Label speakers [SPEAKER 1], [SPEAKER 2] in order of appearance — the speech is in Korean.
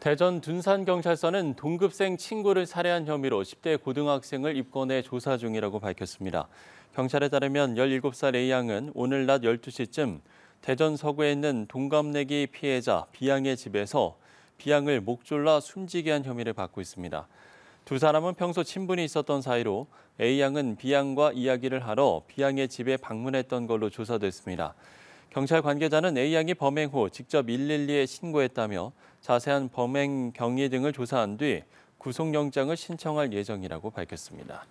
[SPEAKER 1] 대전 둔산경찰서는 동급생 친구를 살해한 혐의로 10대 고등학생을 입건해 조사 중이라고 밝혔습니다. 경찰에 따르면 17살 A양은 오늘 낮 12시쯤 대전 서구에 있는 동갑내기 피해자 B양의 집에서 B양을 목졸라 숨지게 한 혐의를 받고 있습니다. 두 사람은 평소 친분이 있었던 사이로 A양은 B양과 이야기를 하러 B양의 집에 방문했던 걸로 조사됐습니다. 경찰 관계자는 A 양이 범행 후 직접 112에 신고했다며 자세한 범행 경위 등을 조사한 뒤 구속영장을 신청할 예정이라고 밝혔습니다.